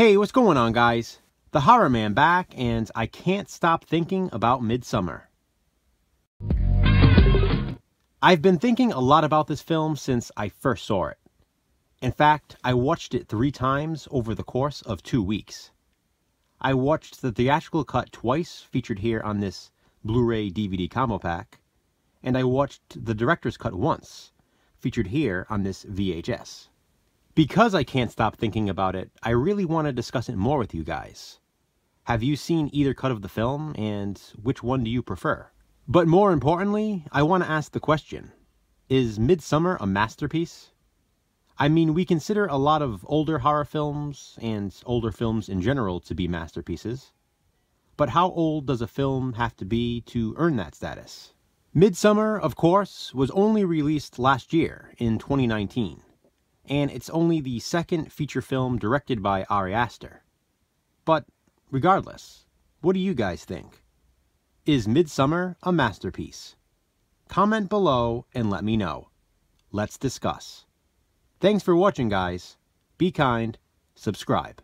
Hey, what's going on, guys? The Horror Man back, and I can't stop thinking about Midsummer. I've been thinking a lot about this film since I first saw it. In fact, I watched it three times over the course of two weeks. I watched the theatrical cut twice, featured here on this Blu-ray DVD combo pack, and I watched the director's cut once, featured here on this VHS. Because I can't stop thinking about it, I really want to discuss it more with you guys. Have you seen either cut of the film, and which one do you prefer? But more importantly, I want to ask the question, is Midsummer a masterpiece? I mean, we consider a lot of older horror films, and older films in general, to be masterpieces. But how old does a film have to be to earn that status? Midsummer, of course, was only released last year, in 2019 and it's only the second feature film directed by Ari Aster. But regardless, what do you guys think? Is Midsummer a masterpiece? Comment below and let me know. Let's discuss. Thanks for watching, guys. Be kind, subscribe.